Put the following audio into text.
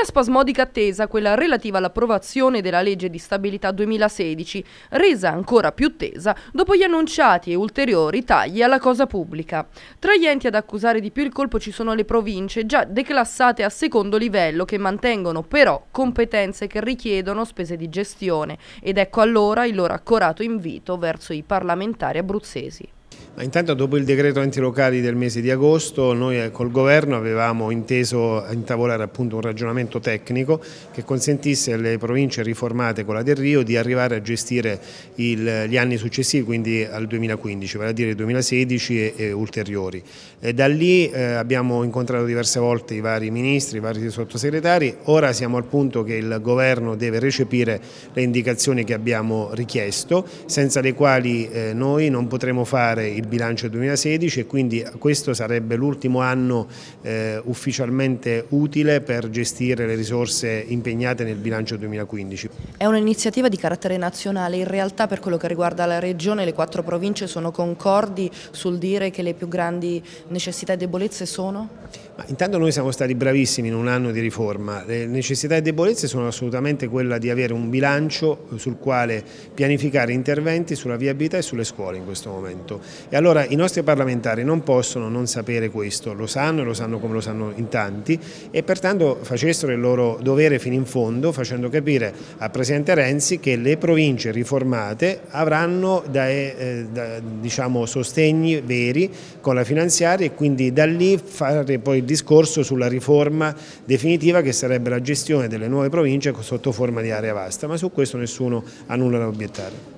Una spasmodica attesa, quella relativa all'approvazione della legge di stabilità 2016, resa ancora più tesa dopo gli annunciati e ulteriori tagli alla cosa pubblica. Tra gli enti ad accusare di più il colpo ci sono le province, già declassate a secondo livello, che mantengono però competenze che richiedono spese di gestione. Ed ecco allora il loro accorato invito verso i parlamentari abruzzesi. Ma intanto dopo il decreto antilocali del mese di agosto noi eh, col governo avevamo inteso intavolare appunto un ragionamento tecnico che consentisse alle province riformate con la del Rio di arrivare a gestire il, gli anni successivi, quindi al 2015, vale a dire 2016 e, e ulteriori. E da lì eh, abbiamo incontrato diverse volte i vari ministri, i vari sottosegretari, ora siamo al punto che il governo deve recepire le indicazioni che abbiamo richiesto, senza le quali eh, noi non potremo fare il bilancio 2016 e quindi questo sarebbe l'ultimo anno eh, ufficialmente utile per gestire le risorse impegnate nel bilancio 2015. È un'iniziativa di carattere nazionale, in realtà per quello che riguarda la regione le quattro province sono concordi sul dire che le più grandi necessità e debolezze sono? intanto noi siamo stati bravissimi in un anno di riforma, le necessità e debolezze sono assolutamente quella di avere un bilancio sul quale pianificare interventi sulla viabilità e sulle scuole in questo momento e allora i nostri parlamentari non possono non sapere questo, lo sanno e lo sanno come lo sanno in tanti e pertanto facessero il loro dovere fino in fondo facendo capire al Presidente Renzi che le province riformate avranno da, eh, da, diciamo, sostegni veri con la finanziaria e quindi da lì fare poi discorso sulla riforma definitiva che sarebbe la gestione delle nuove province sotto forma di area vasta, ma su questo nessuno ha nulla da obiettare.